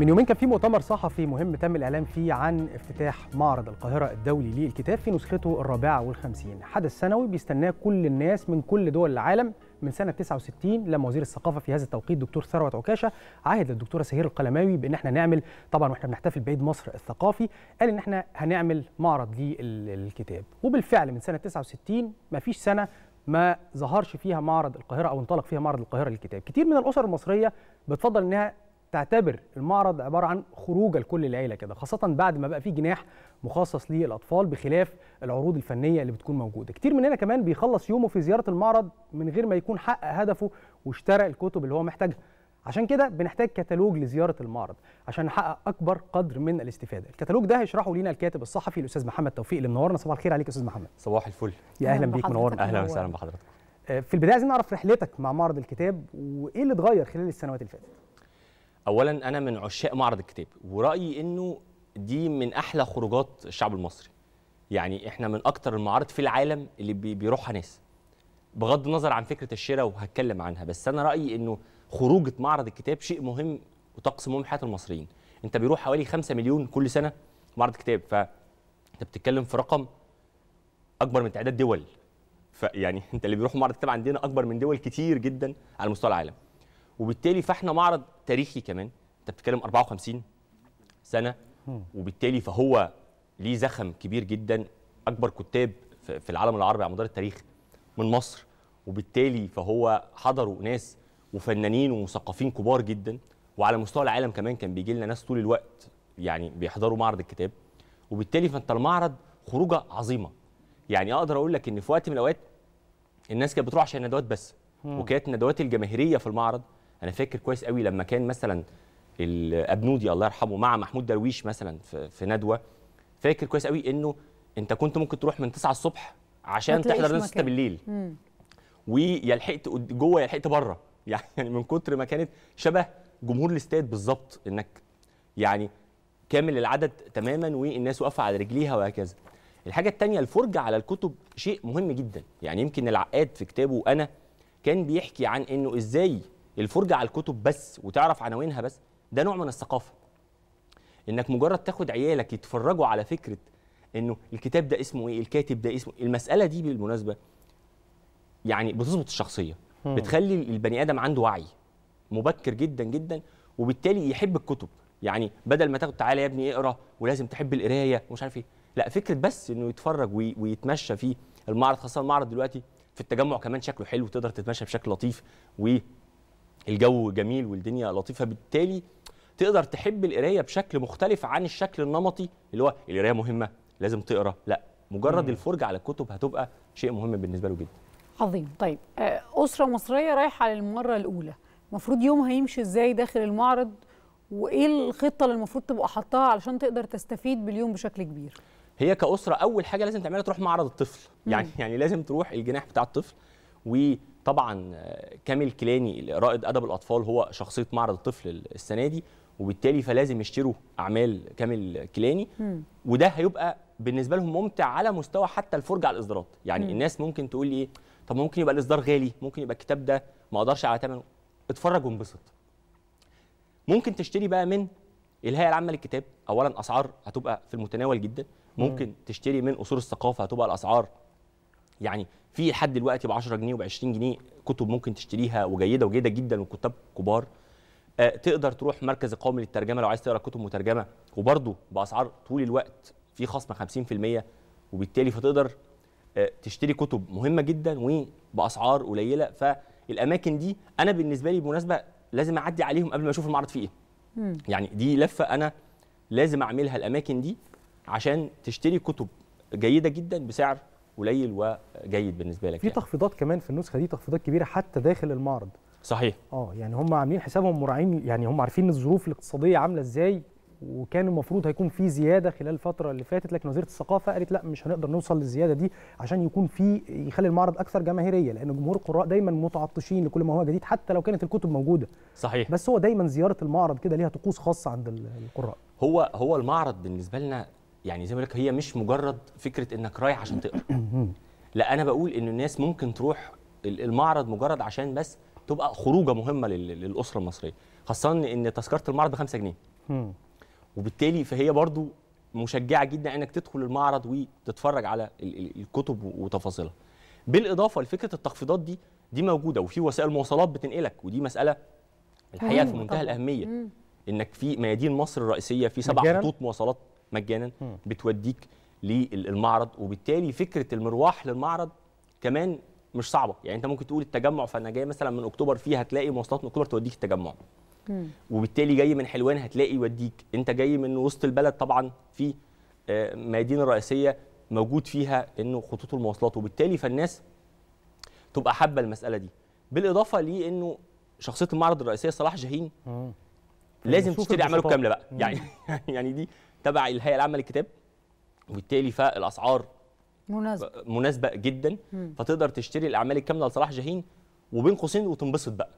من يومين كان في مؤتمر صحفي مهم تم الإعلان فيه عن افتتاح معرض القاهرة الدولي للكتاب في نسخته الرابعة والخمسين حدث سنوي بيستناه كل الناس من كل دول العالم من سنة 69 لما وزير الثقافة في هذا التوقيت دكتور ثروت عكاشة عهد للدكتورة سهير القلماوي بأن احنا نعمل طبعا واحنا بنحتفل بعيد مصر الثقافي قال إن احنا هنعمل معرض للكتاب وبالفعل من سنة 69 ما فيش سنة ما ظهرش فيها معرض القاهرة أو انطلق فيها معرض القاهرة للكتاب كتير من الأسر المصرية بتفضل إنها تعتبر المعرض عباره عن خروجه لكل العيله كده خاصه بعد ما بقى في جناح مخصص للاطفال بخلاف العروض الفنيه اللي بتكون موجوده كتير مننا كمان بيخلص يومه في زياره المعرض من غير ما يكون حقق هدفه واشترى الكتب اللي هو محتاجها عشان كده بنحتاج كتالوج لزياره المعرض عشان نحقق اكبر قدر من الاستفاده الكتالوج ده هيشرحه لينا الكاتب الصحفي الاستاذ محمد توفيق اللي منورنا صباح الخير عليك يا استاذ محمد صباح الفل يا اهلا بيك منورنا اهلا وسهلا بحضرتك آه، في البدايه عايزين نعرف رحلتك مع معرض الكتاب وايه اللي اتغير خلال السنوات اللي فاتت اولا انا من عشاق معرض الكتاب ورايي انه دي من احلى خروجات الشعب المصري يعني احنا من اكتر المعارض في العالم اللي بيروحها ناس بغض النظر عن فكره الشراء وهتكلم عنها بس انا رايي انه خروجه معرض الكتاب شيء مهم وطقس مهم حياه المصريين انت بيروح حوالي 5 مليون كل سنه معرض كتاب انت بتتكلم في رقم اكبر من تعداد دول فيعني انت اللي بيروح معرض كتاب عندنا اكبر من دول كتير جدا على مستوى العالم وبالتالي فاحنا معرض تاريخي كمان انت بتتكلم 54 سنه وبالتالي فهو ليه زخم كبير جدا اكبر كتاب في العالم العربي على مدار التاريخ من مصر وبالتالي فهو حضروا ناس وفنانين ومثقفين كبار جدا وعلى مستوى العالم كمان كان بيجي لنا ناس طول الوقت يعني بيحضروا معرض الكتاب وبالتالي فانت المعرض خروجه عظيمه يعني اقدر اقول لك ان في وقت من الاوقات الناس كانت بتروح عشان الندوات بس وكانت الندوات الجماهيريه في المعرض انا فاكر كويس قوي لما كان مثلا الابنودي الله يرحمه مع محمود درويش مثلا في, في ندوه فاكر كويس قوي انه انت كنت ممكن تروح من 9 الصبح عشان تحضر الناس 6 بالليل ويلحقت جوه يا لحقت بره يعني من كتر ما كانت شبه جمهور الاستاد بالظبط انك يعني كامل العدد تماما والناس واقفه على رجليها وهكذا الحاجه الثانيه الفرجه على الكتب شيء مهم جدا يعني يمكن العقاد في كتابه انا كان بيحكي عن انه ازاي الفرجه على الكتب بس وتعرف عناوينها بس ده نوع من الثقافه انك مجرد تاخد عيالك يتفرجوا على فكره انه الكتاب ده اسمه ايه الكاتب ده اسمه المساله دي بالمناسبه يعني بتظبط الشخصيه بتخلي البني ادم عنده وعي مبكر جدا جدا وبالتالي يحب الكتب يعني بدل ما تاخد تعالى يا ابني اقرا ولازم تحب القرايه ومش عارف ايه لا فكره بس انه يتفرج ويتمشى في المعرض خاصه المعرض دلوقتي في التجمع كمان شكله حلو تقدر تتمشى بشكل لطيف و الجو جميل والدنيا لطيفه بالتالي تقدر تحب القرايه بشكل مختلف عن الشكل النمطي اللي هو القرايه مهمه لازم تقرا لا مجرد مم. الفرجه على الكتب هتبقى شيء مهم بالنسبه له جدا عظيم طيب آه، اسره مصريه رايحه للمره الاولى المفروض يومها يمشي ازاي داخل المعرض وايه الخطه اللي المفروض تبقى حطاها علشان تقدر تستفيد باليوم بشكل كبير هي كاسره اول حاجه لازم تعملها تروح معرض الطفل يعني مم. يعني لازم تروح الجناح بتاع الطفل و طبعا كامل كلاني رائد ادب الاطفال هو شخصيه معرض الطفل السنه دي وبالتالي فلازم يشتروا اعمال كامل كلاني وده هيبقى بالنسبه لهم ممتع على مستوى حتى الفرجه على الاصدارات يعني مم. الناس ممكن تقول لي ايه طب ممكن يبقى الاصدار غالي ممكن يبقى الكتاب ده ما اقدرش على ثمنه اتفرج وانبسط ممكن تشتري بقى من الهيئه العامه للكتاب اولا اسعار هتبقى في المتناول جدا ممكن مم. تشتري من قصور الثقافه هتبقى الاسعار يعني في لحد دلوقتي ب 10 جنيه وب 20 جنيه كتب ممكن تشتريها وجيده وجيده جدا وكتاب كبار آه، تقدر تروح مركز قومي للترجمه لو عايز تقرا كتب مترجمه وبرضه باسعار طول الوقت في خصم 50% وبالتالي فتقدر آه، تشتري كتب مهمه جدا وباسعار قليله فالاماكن دي انا بالنسبه لي بالمناسبه لازم اعدي عليهم قبل ما اشوف المعرض فيه ايه يعني دي لفه انا لازم اعملها الاماكن دي عشان تشتري كتب جيده جدا بسعر قليل وجيد بالنسبه لك في يعني. تخفيضات كمان في النسخه دي تخفيضات كبيره حتى داخل المعرض صحيح اه يعني هم عاملين حسابهم مراعين يعني هم عارفين الظروف الاقتصاديه عامله ازاي وكان المفروض هيكون في زياده خلال الفتره اللي فاتت لكن وزيره الثقافه قالت لا مش هنقدر نوصل للزياده دي عشان يكون في يخلي المعرض اكثر جماهيريه لان جمهور القراء دايما متعطشين لكل ما هو جديد حتى لو كانت الكتب موجوده صحيح بس هو دايما زياره المعرض كده ليها طقوس خاصه عند القراء هو هو المعرض بالنسبه لنا يعني زي ما لك هي مش مجرد فكره انك رايح عشان تقرا لا انا بقول ان الناس ممكن تروح المعرض مجرد عشان بس تبقى خروجه مهمه للاسره المصريه خاصه ان تذكره المعرض ب 5 جنيه وبالتالي فهي برضو مشجعه جدا انك تدخل المعرض وتتفرج على الكتب وتفاصيلها بالاضافه لفكره التخفيضات دي دي موجوده وفي وسائل مواصلات بتنقلك ودي مساله الحقيقه في منتهى الاهميه انك في ميادين مصر الرئيسيه في سبع خطوط مواصلات مجانا بتوديك للمعرض وبالتالي فكره المرواح للمعرض كمان مش صعبه يعني انت ممكن تقول التجمع فانا جاي مثلا من اكتوبر فيه هتلاقي مواصلات من اكتوبر توديك التجمع مم. وبالتالي جاي من حلوان هتلاقي يوديك انت جاي من وسط البلد طبعا في آه، مدينه الرئيسيه موجود فيها انه خطوط المواصلات وبالتالي فالناس تبقى حابه المساله دي بالاضافه لانه شخصيه المعرض الرئيسيه صلاح جاهين لازم تشتري اعماله كامله بقى يعني يعني دي تبع الهيئه العامه للكتاب وبالتالي فالاسعار مناسبه مناسبه جدا فتقدر تشتري الاعمال الكامله لصلاح جاهين وبين قوسين وتنبسط بقى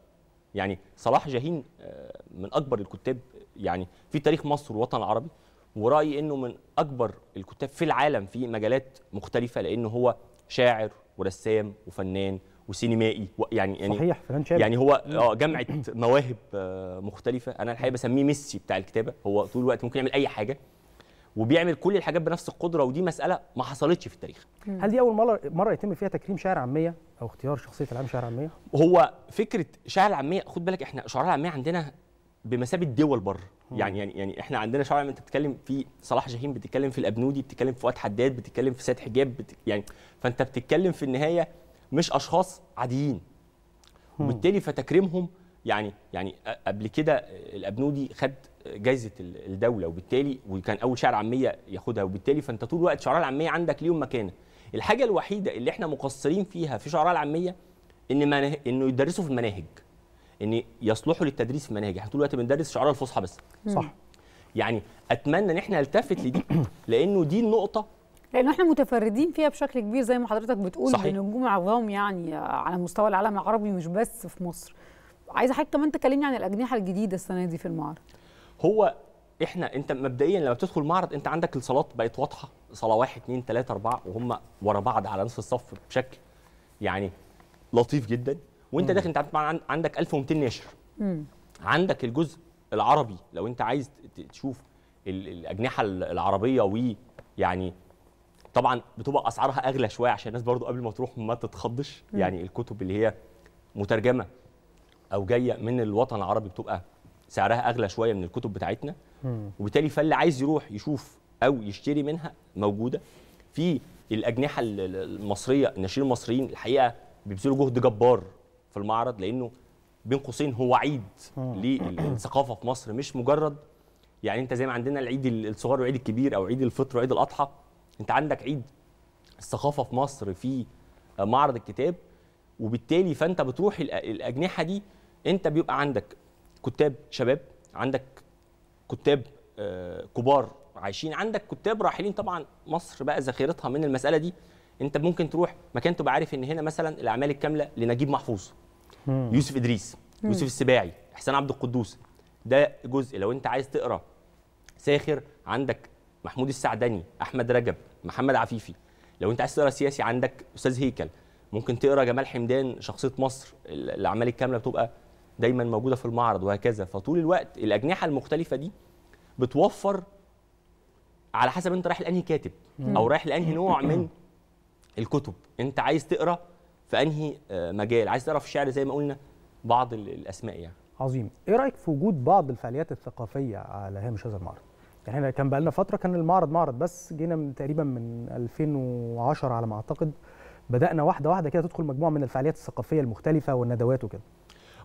يعني صلاح جاهين آه، من اكبر الكتاب يعني في تاريخ مصر والوطن العربي ورايي انه من اكبر الكتاب في العالم في مجالات مختلفه لانه هو شاعر ورسام وفنان وسينمائي يعني يعني صحيح فنان شاب يعني هو اه جامعه مواهب آه، مختلفه انا الحقيقه بسميه ميسي بتاع الكتابه هو طول الوقت ممكن يعمل اي حاجه وبيعمل كل الحاجات بنفس القدره ودي مساله ما حصلتش في التاريخ هل دي اول مره مره يتم فيها تكريم شاعر عاميه او اختيار شخصيه العام شاعر عاميه هو فكره شاعر عاميه خد بالك احنا شعراء العاميه عندنا بمثابه دول بره يعني يعني يعني احنا عندنا شعراء انت بتتكلم في صلاح جاهين بتتكلم في الابنودي بتتكلم في فؤاد حداد بتتكلم في سيد حجاب بت... يعني فانت بتتكلم في النهايه مش اشخاص عاديين وبالتالي فتكريمهم يعني يعني قبل كده الابنودي خد جايزه الدوله وبالتالي وكان اول شعر عاميه ياخدها وبالتالي فانت طول الوقت شعراء العاميه عندك ليهم مكانه الحاجه الوحيده اللي احنا مقصرين فيها في شعراء العاميه ان منه... انه يدرسوا في المناهج ان يصلحوا للتدريس في المناهج احنا طول الوقت بندرس شعراء الفصحى بس صح يعني اتمنى ان احنا نلتفت لدي لانه دي النقطه لانه احنا متفردين فيها بشكل كبير زي ما حضرتك بتقول صحيح. بنجوم عظام يعني على مستوى العالم العربي مش بس في مصر عايزه حضرتك كمان تكلمني عن الاجنحه الجديده السنه دي في المعرض هو احنا انت مبدئيا لما بتدخل المعرض انت عندك الصالات بقت واضحه صلاه 1 2 3 4 وهم ورا بعض على نصف الصف بشكل يعني لطيف جدا وانت داخل انت عندك 1200 نشر مم. عندك الجزء العربي لو انت عايز تشوف الاجنحه العربيه و يعني طبعا بتبقى اسعارها اغلى شويه عشان الناس برضو قبل ما تروح ما تتخضش يعني الكتب اللي هي مترجمه او جايه من الوطن العربي بتبقى سعرها اغلى شويه من الكتب بتاعتنا وبالتالي فاللي عايز يروح يشوف او يشتري منها موجوده في الاجنحه المصريه الناشرين المصريين الحقيقه بيبذلوا جهد جبار في المعرض لانه بين قوسين هو عيد للثقافه في مصر مش مجرد يعني انت زي ما عندنا العيد الصغير والعيد الكبير او عيد الفطر وعيد الاضحى انت عندك عيد الثقافه في مصر في معرض الكتاب وبالتالي فانت بتروح الاجنحه دي انت بيبقى عندك كتاب شباب عندك كتاب آه، كبار عايشين عندك كتاب راحلين طبعا مصر بقى ذخيرتها من المساله دي انت ممكن تروح مكان تبقى عارف ان هنا مثلا الاعمال الكامله لنجيب محفوظ يوسف ادريس يوسف السباعي حسين عبد القدوس ده جزء لو انت عايز تقرا ساخر عندك محمود السعدني احمد رجب محمد عفيفي لو انت عايز تقرا سياسي عندك استاذ هيكل ممكن تقرا جمال حمدان شخصيه مصر الاعمال الكامله بتبقى دايما موجوده في المعرض وهكذا فطول الوقت الاجنحه المختلفه دي بتوفر على حسب انت رايح لانهي كاتب او رايح لانهي نوع من الكتب انت عايز تقرا في انهي آه، مجال عايز تقرا في الشعر زي ما قلنا بعض الاسماء يعني عظيم ايه رايك في وجود بعض الفعاليات الثقافيه على هامش هذا المعرض يعني احنا كان بقى لنا فتره كان المعرض معرض بس جينا من تقريبا من 2010 على ما اعتقد بدانا واحده واحده كده تدخل مجموعه من الفعاليات الثقافيه المختلفه والندوات وكده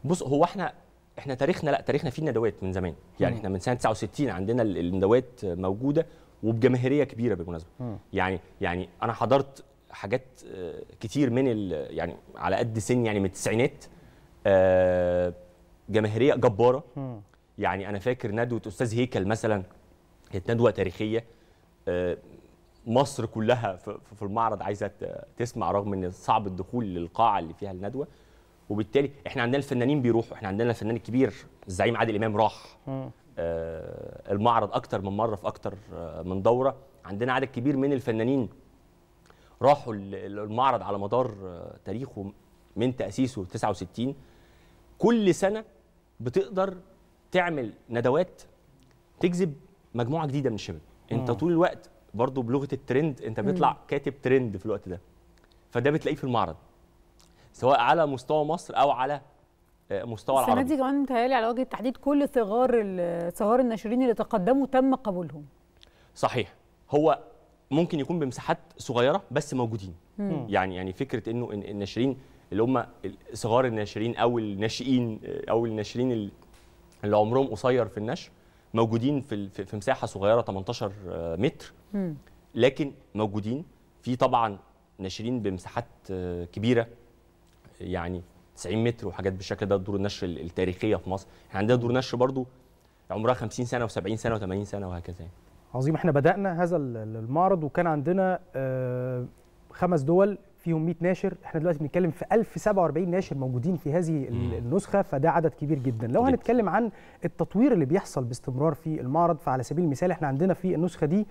بص هو احنا احنا تاريخنا لا تاريخنا فيه ندوات من زمان يعني احنا من سنه 69 عندنا الندوات موجوده وبجماهيريه كبيره بالمناسبه يعني يعني انا حضرت حاجات آه، كتير من يعني على قد سن يعني من التسعينات آه، جماهيريه جباره يعني انا فاكر ندوه استاذ هيكل مثلا كانت ندوه تاريخيه آه، مصر كلها في المعرض عايزه تسمع رغم ان صعب الدخول للقاعه اللي فيها الندوه وبالتالي احنا عندنا الفنانين بيروحوا احنا عندنا الفنان الكبير الزعيم عادل امام راح آه المعرض اكتر من مره في اكتر آه من دوره عندنا عدد كبير من الفنانين راحوا المعرض على مدار آه تاريخه من تاسيسه 69 كل سنه بتقدر تعمل ندوات تجذب مجموعه جديده من الشباب انت طول الوقت برضه بلغه الترند انت بتطلع كاتب ترند في الوقت ده فده بتلاقيه في المعرض سواء على مستوى مصر او على آه، مستوى العرب السنه دي كمان متهيألي على وجه التحديد كل صغار صغار الناشرين اللي تقدموا تم قبولهم صحيح هو ممكن يكون بمساحات صغيره بس موجودين مم. يعني يعني فكره انه الناشرين اللي هم صغار الناشرين او الناشئين آه، او الناشرين اللي عمرهم قصير في النشر موجودين في في مساحه صغيره 18 آه، متر لكن موجودين في طبعا ناشرين بمساحات آه، كبيره يعني 90 متر وحاجات بالشكل ده دور النشر التاريخيه في مصر احنا يعني عندنا دور نشر برضو عمرها 50 سنه و70 سنه و80 سنه وهكذا يعني. عظيم احنا بدانا هذا المعرض وكان عندنا آه، خمس دول فيهم 100 ناشر احنا دلوقتي بنتكلم في 1047 ناشر موجودين في هذه النسخه فده عدد كبير جدا لو هنتكلم عن التطوير اللي بيحصل باستمرار في المعرض فعلى سبيل المثال احنا عندنا في النسخه دي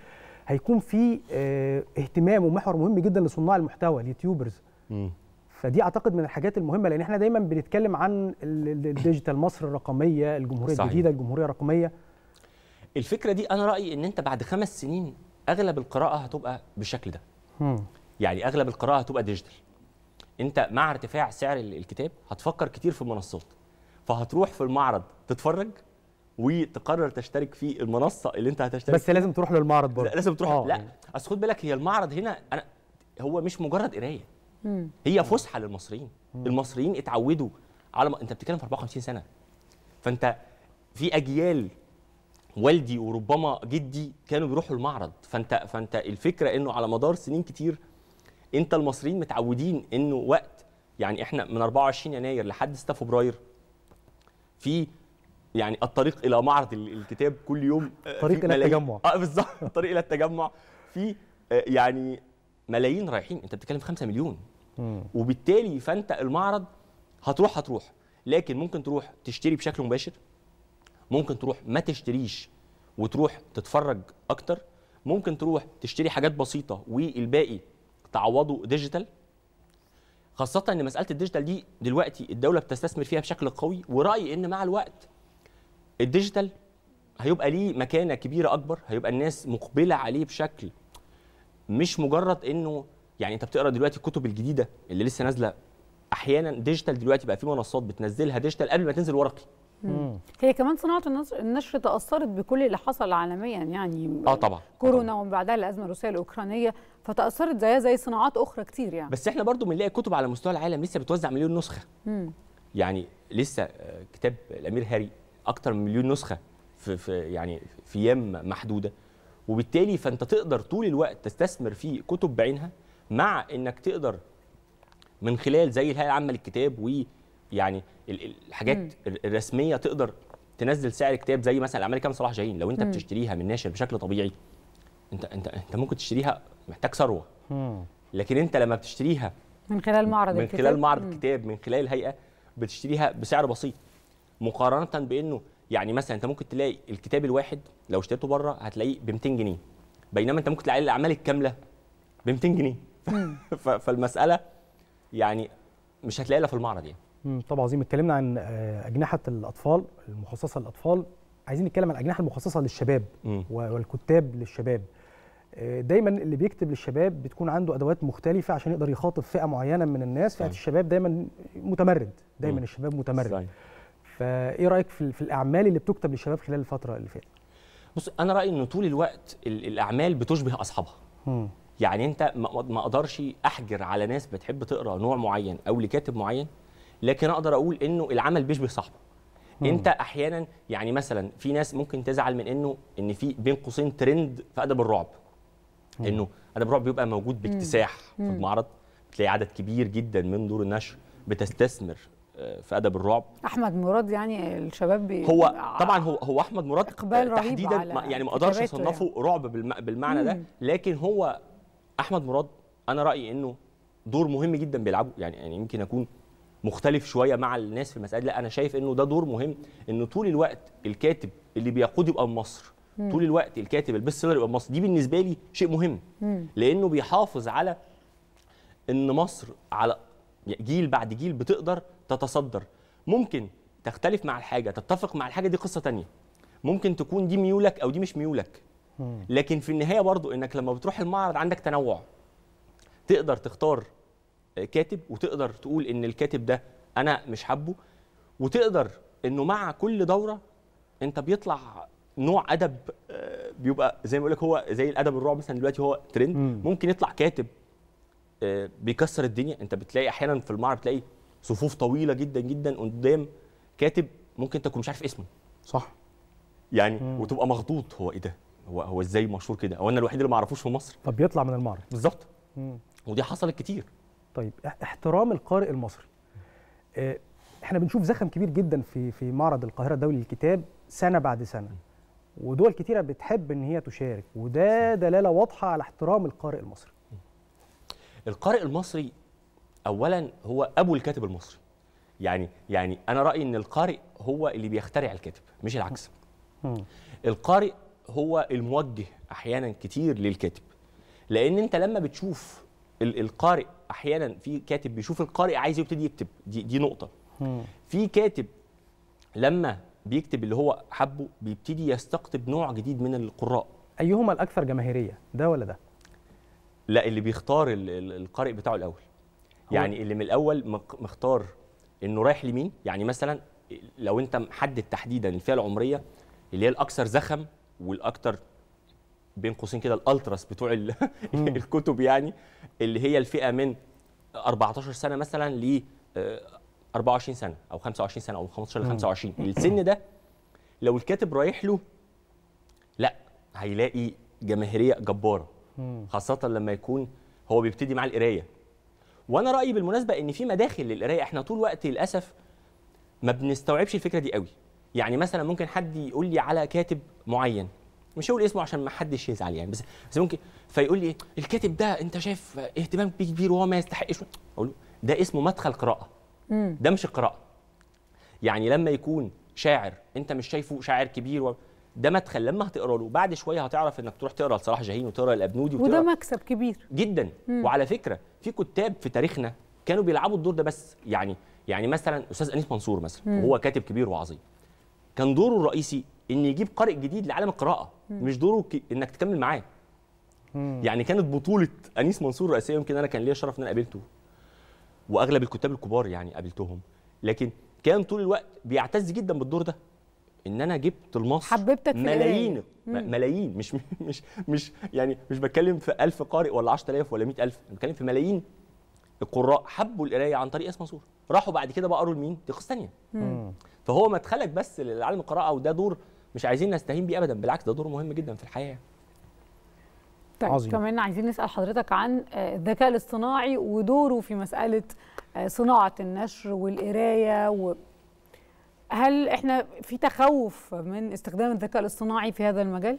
هيكون في آه، اهتمام ومحور مهم جدا لصناع المحتوى اليوتيوبرز فدي اعتقد من الحاجات المهمه لان احنا دايما بنتكلم عن الديجيتال مصر الرقميه الجمهوريه صحيح. الجديده الجمهوريه الرقميه الفكره دي انا رايي ان انت بعد خمس سنين اغلب القراءه هتبقى بالشكل ده يعني اغلب القراءه هتبقى ديجيتال انت مع ارتفاع سعر الكتاب هتفكر كتير في المنصات فهتروح في المعرض تتفرج وتقرر تشترك في المنصه اللي انت هتشترك بس لازم تروح للمعرض برضه لازم تروح أوه. لا اصل خد بالك هي المعرض هنا انا هو مش مجرد قرايه هي فسحه للمصريين المصريين اتعودوا على ما... انت بتتكلم في 54 سنه فانت في اجيال والدي وربما جدي كانوا بيروحوا المعرض فانت فانت الفكره انه على مدار سنين كتير انت المصريين متعودين انه وقت يعني احنا من 24 يناير لحد 6 فبراير في يعني الطريق الى معرض الكتاب كل يوم آه، آه، طريق الى التجمع اه بالظبط الطريق الى التجمع في يعني ملايين رايحين انت بتتكلم في 5 مليون وبالتالي فانت المعرض هتروح هتروح لكن ممكن تروح تشتري بشكل مباشر ممكن تروح ما تشتريش وتروح تتفرج اكتر ممكن تروح تشتري حاجات بسيطه والباقي تعوضه ديجيتال خاصة ان مسألة الديجيتال دي دلوقتي الدولة بتستثمر فيها بشكل قوي ورأيي ان مع الوقت الديجيتال هيبقى ليه مكانة كبيرة أكبر هيبقى الناس مقبلة عليه بشكل مش مجرد انه يعني انت بتقرا دلوقتي الكتب الجديدة اللي لسه نازلة احيانا ديجيتال دلوقتي بقى في منصات بتنزلها ديجيتال قبل ما تنزل ورقي هي كمان صناعه النشر تاثرت بكل اللي حصل عالميا يعني اه طبعا كورونا ومن بعدها الازمه الروسيه الاوكرانيه فتاثرت زيها زي صناعات اخرى كتير يعني بس احنا برضو بنلاقي كتب على مستوى العالم لسه بتوزع مليون نسخه مم. يعني لسه آه، كتاب الامير هاري اكتر من مليون نسخه في, في يعني في ايام محدوده وبالتالي فانت تقدر طول الوقت تستثمر في كتب بعينها مع انك تقدر من خلال زي الهيئه العامه للكتاب يعني الحاجات الرسميه تقدر تنزل سعر كتاب زي مثلا اعمال كام صلاح جاهين لو انت بتشتريها من ناشر بشكل طبيعي انت انت انت ممكن تشتريها محتاج ثروه لكن انت لما بتشتريها من خلال معرض من الكتاب من خلال معرض الكتاب من خلال الهيئه بتشتريها بسعر بسيط مقارنه بانه يعني مثلا انت ممكن تلاقي الكتاب الواحد لو اشتريته بره هتلاقيه ب 200 جنيه بينما انت ممكن تلاقي الاعمال الكامله ب 200 جنيه فالمساله يعني مش هتلاقيها في المعرض يعني طبعا عظيم اتكلمنا عن آه، اجنحه الاطفال المخصصه للاطفال عايزين نتكلم عن الاجنحه المخصصه للشباب م. والكتاب للشباب آه، دايما اللي بيكتب للشباب بتكون عنده ادوات مختلفه عشان يقدر يخاطب فئه معينه من الناس فئه الشباب دايما متمرد دايما م. الشباب متمرد صحيح. فايه رايك في, الاعمال اللي بتكتب للشباب خلال الفتره اللي فاتت بص انا رايي ان طول الوقت الاعمال بتشبه اصحابها م. يعني انت ما اقدرش احجر على ناس بتحب تقرا نوع معين او لكاتب معين لكن اقدر اقول انه العمل بيشبه صاحبه انت احيانا يعني مثلا في ناس ممكن تزعل من انه ان في بين قوسين ترند في ادب الرعب انه ادب الرعب بيبقى موجود باكتساح في المعرض بتلاقي عدد كبير جدا من دور النشر بتستثمر آه، في ادب الرعب احمد مراد يعني الشباب بي هو طبعا هو هو احمد مراد إقبال تحديدا على يعني ما اقدرش اصنفه يعني. رعب بالمعنى مم. ده لكن هو احمد مراد انا رايي انه دور مهم جدا بيلعبه يعني, يعني يمكن اكون مختلف شويه مع الناس في المسائل لا انا شايف انه ده دور مهم ان طول الوقت الكاتب اللي بيقود يبقى من مصر مم. طول الوقت الكاتب البيست سيلر يبقى من مصر دي بالنسبه لي شيء مهم مم. لانه بيحافظ على ان مصر على جيل بعد جيل بتقدر تتصدر ممكن تختلف مع الحاجه تتفق مع الحاجه دي قصه تانية ممكن تكون دي ميولك او دي مش ميولك لكن في النهايه برضو انك لما بتروح المعرض عندك تنوع تقدر تختار كاتب وتقدر تقول ان الكاتب ده انا مش حابه وتقدر انه مع كل دوره انت بيطلع نوع ادب آه، بيبقى زي ما بقول لك هو زي الادب الرعب مثلا دلوقتي هو ترند ممكن يطلع كاتب آه، بيكسر الدنيا انت بتلاقي احيانا في المعرض بتلاقي صفوف طويله جدا جدا قدام كاتب ممكن انت تكون مش عارف اسمه صح يعني مم. وتبقى مخطوط هو ايه ده هو هو ازاي مشهور كده هو انا الوحيد اللي ما اعرفوش في مصر طب بيطلع من المعرض بالظبط ودي حصلت كتير طيب احترام القارئ المصري آه، احنا بنشوف زخم كبير جدا في في معرض القاهره الدولي للكتاب سنه بعد سنه ودول كتيره بتحب ان هي تشارك وده دلاله واضحه على احترام القارئ المصري القارئ المصري اولا هو ابو الكاتب المصري يعني يعني انا رايي ان القارئ هو اللي بيخترع الكاتب مش العكس القارئ هو الموجه احيانا كتير للكاتب لان انت لما بتشوف القارئ احيانا في كاتب بيشوف القارئ عايز يبتدي يكتب دي دي نقطه في كاتب لما بيكتب اللي هو حبه بيبتدي يستقطب نوع جديد من القراء ايهما الاكثر جماهيريه ده ولا ده لا اللي بيختار القارئ بتاعه الاول يعني اللي من الاول مختار انه رايح لمين يعني مثلا لو انت محدد تحديدا الفئه العمريه اللي هي الاكثر زخم والاكثر بين قوسين كده الالتراس بتوع الكتب يعني اللي هي الفئه من 14 سنه مثلا ل 24 آه، سنه او 25 سنه او من 15 ل 25 السن ده لو الكاتب رايح له لا هيلاقي جماهيريه جباره خاصه لما يكون هو بيبتدي مع القرايه وانا رايي بالمناسبه ان في مداخل للقرايه احنا طول الوقت للاسف ما بنستوعبش الفكره دي قوي يعني مثلا ممكن حد يقول لي على كاتب معين مش هقول اسمه عشان ما حدش يزعل يعني بس بس ممكن فيقول لي الكاتب ده انت شايف اهتمام بيه كبير وهو ما يستحقش اقول له ده اسمه مدخل قراءه ده مش القراءه يعني لما يكون شاعر انت مش شايفه شاعر كبير و... ده مدخل لما هتقرا له بعد شويه هتعرف انك تروح تقرا لصلاح جاهين وتقرا الابنودي وتقرا وده مكسب كبير جدا مم. وعلى فكره في كتاب في تاريخنا كانوا بيلعبوا الدور ده بس يعني يعني مثلا استاذ انيس منصور مثلا وهو كاتب كبير وعظيم كان دوره الرئيسي ان يجيب قارئ جديد لعالم القراءه مش دوره ك... انك تكمل معاه يعني كانت بطوله انيس منصور الرئيسيه يمكن انا كان ليا شرف ان انا قابلته واغلب الكتاب الكبار يعني قابلتهم لكن كان طول الوقت بيعتز جدا بالدور ده ان انا جبت لمصر حببتك ملايين ملايين مش مش مش يعني مش بتكلم في 1000 قارئ ولا 10000 ولا 100000 انا بتكلم في ملايين القراء حبوا القرايه عن طريق اسم منصور راحوا بعد كده بقى لمين؟ دي قصه ثانيه فهو مدخلك بس لعالم القراءه وده دور مش عايزين نستهين بيه ابدا بالعكس ده دور مهم جدا في الحياه طيب عظيم. كمان عايزين نسال حضرتك عن آه، الذكاء الاصطناعي ودوره في مساله آه، صناعه النشر والقرايه و هل احنا في تخوف من استخدام الذكاء الاصطناعي في هذا المجال؟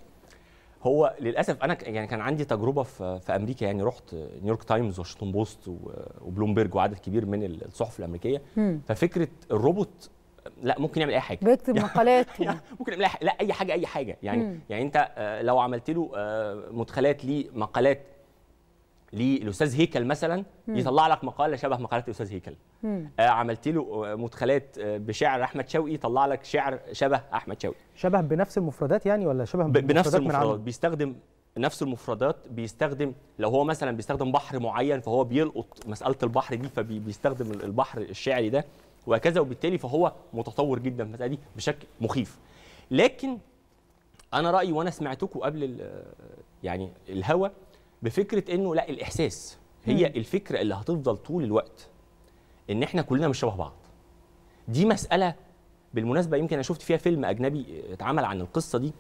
هو للاسف انا يعني كان عندي تجربه في, في امريكا يعني رحت نيويورك تايمز واشنطن بوست وبلومبرج وعدد كبير من الصحف الامريكيه م. ففكره الروبوت لا ممكن يعمل اي حاجه بيكتب يعني مقالات يعني ممكن يعمل لا اي حاجه اي حاجه يعني مم. يعني انت آه، لو عملت له آه، مدخلات ليه مقالات للاستاذ هيكل مثلا مم. يطلع لك مقاله شبه مقالات الاستاذ هيكل مم. آه، عملت له مدخلات بشعر احمد شوقي يطلع لك شعر شبه احمد شوقي شبه بنفس المفردات يعني ولا شبه بنفس المفردات, المفردات بيستخدم نفس المفردات بيستخدم لو هو مثلا بيستخدم بحر معين فهو بيلقط مساله البحر دي فبيستخدم البحر الشعري ده وهكذا وبالتالي فهو متطور جدا في المساله دي بشكل مخيف لكن انا رايي وانا سمعتكم قبل يعني الهوا بفكره انه لا الاحساس هي م. الفكره اللي هتفضل طول الوقت ان احنا كلنا مش شبه بعض دي مساله بالمناسبه يمكن انا شفت فيها فيلم اجنبي اتعمل عن القصه دي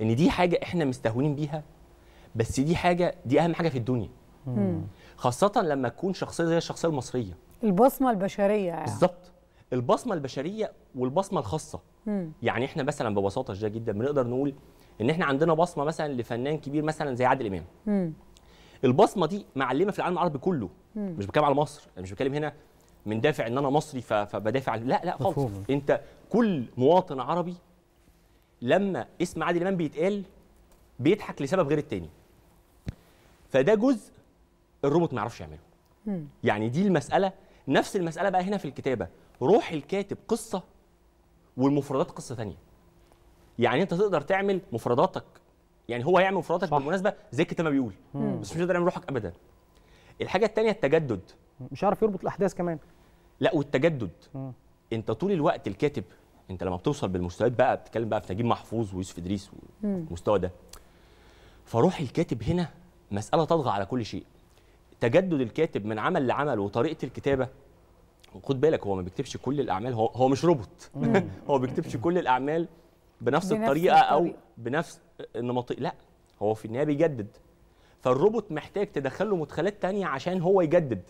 ان دي حاجه احنا مستهونين بيها بس دي حاجه دي اهم حاجه في الدنيا م. خاصه لما تكون شخصيه زي الشخصيه المصريه البصمه البشريه يعني. بالظبط البصمه البشريه والبصمه الخاصه مم. يعني احنا مثلا ببساطه شديده جدا بنقدر نقول ان احنا عندنا بصمه مثلا لفنان كبير مثلا زي عادل امام مم. البصمه دي معلمه في العالم العربي كله مم. مش بتكلم على مصر انا مش بتكلم هنا من دافع ان انا مصري فبدافع عن... لا لا خالص انت كل مواطن عربي لما اسم عادل امام بيتقال بيضحك لسبب غير التاني فده جزء الروبوت ما يعرفش يعمله يعني دي المساله نفس المساله بقى هنا في الكتابه روح الكاتب قصه والمفردات قصه ثانيه يعني انت تقدر تعمل مفرداتك يعني هو يعمل مفرداتك صح. بالمناسبه زي الكتاب ما بيقول مم. بس مش قادر يعمل روحك ابدا الحاجه الثانيه التجدد مش عارف يربط الاحداث كمان لا والتجدد مم. انت طول الوقت الكاتب انت لما بتوصل بالمستويات بقى بتتكلم بقى في نجيب محفوظ ويوسف ادريس والمستوى ده فروح الكاتب هنا مساله تطغى على كل شيء تجدد الكاتب من عمل لعمل وطريقه الكتابه خد بالك هو ما بيكتبش كل الاعمال هو هو مش روبوت هو ما بيكتبش كل الاعمال بنفس, بنفس الطريقه الطريق. او بنفس النمطيه لا هو في النهايه بيجدد فالروبوت محتاج تدخله مدخلات تانية عشان هو يجدد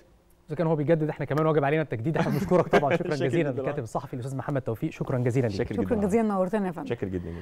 اذا كان هو بيجدد احنا كمان واجب علينا التجديد احنا بنشكرك طبعا شكرا جزيلا للكاتب الصحفي الاستاذ محمد توفيق شكرا جزيلا ليك شكرا جدا نورتنا يا فندم شكرا جدا